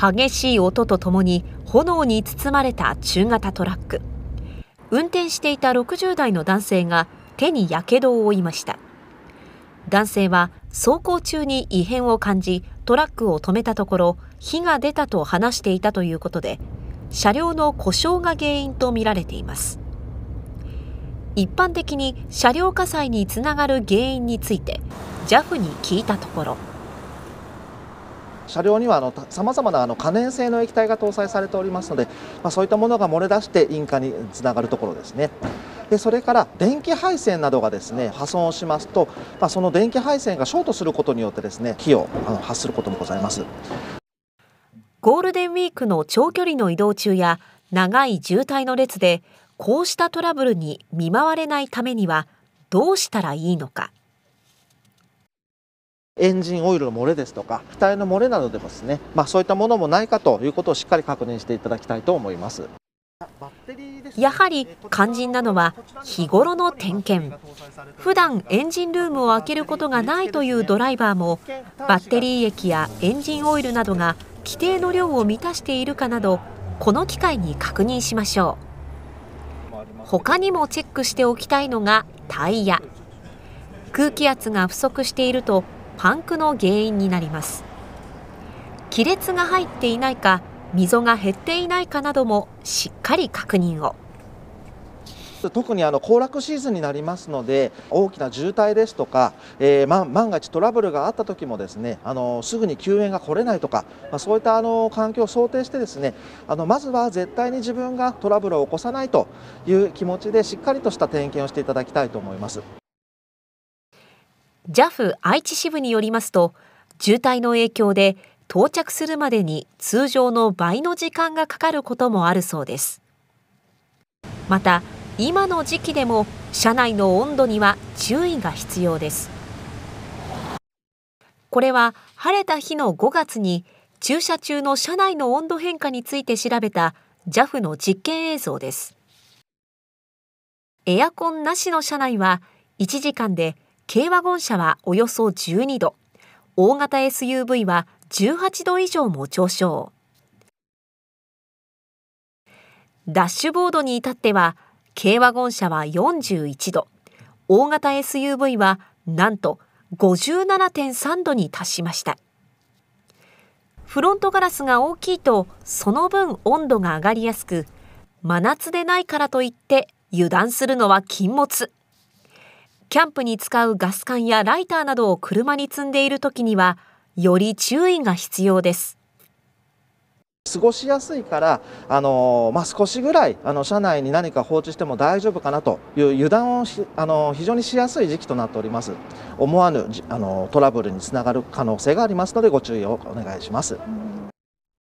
激しい音とともに炎に包まれた中型トラック運転していた60代の男性が手にやけどを負いました男性は走行中に異変を感じトラックを止めたところ火が出たと話していたということで車両の故障が原因とみられています一般的に車両火災につながる原因について JAF に聞いたところ車両にはさまざまなあの可燃性の液体が搭載されておりますので、まあ、そういったものが漏れ出して引火につながるところですね。でそれから電気配線などがですね破損をしますと、まあ、その電気配線がショートすることによってですね火をあの発することもございますゴールデンウィークの長距離の移動中や長い渋滞の列でこうしたトラブルに見舞われないためにはどうしたらいいのか。エンジンオイルの漏れですとか、機体の漏れなどでもですね、まあ、そういったものもないかということをしっかり確認していただきたいと思います。やはり肝心なのは日頃の点検普段エンジンルームを開けることがないというドライバーもバッテリー液やエンジンオイルなどが規定の量を満たしているかなどこの機会に確認しましょう他にもチェックしておきたいのがタイヤ空気圧が不足しているとパンクの原因になります亀裂が入っていないか溝が減っていないかなどもしっかり確認を特にあの行楽シーズンになりますので大きな渋滞ですとか、えー、ま、万が一トラブルがあった時もですねあのすぐに救援が来れないとか、まあ、そういったあの環境を想定してですねあのまずは絶対に自分がトラブルを起こさないという気持ちでしっかりとした点検をしていただきたいと思います。JAF 愛知支部によりますと渋滞の影響で到着するまでに通常の倍の時間がかかることもあるそうですまた今の時期でも車内の温度には注意が必要ですこれは晴れた日の5月に駐車中の車内の温度変化について調べた JAF の実験映像ですエアコンなしの車内は1時間で軽ワゴン車はおよそ12度、大型 SUV は18度以上も上昇。ダッシュボードに至っては、軽ワゴン車は41度、大型 SUV はなんと57.3度に達しました。フロントガラスが大きいとその分温度が上がりやすく真夏でないからといって油断するのは禁物キャンプに使うガス管やライターなどを車に積んでいるときには、より注意が必要です。過ごしやすいから、あのまあ、少しぐらいあの車内に何か放置しても大丈夫かなという油断をあの非常にしやすい時期となっております思わぬあのトラブルにつながる可能性がありますのでご注意をお願いします。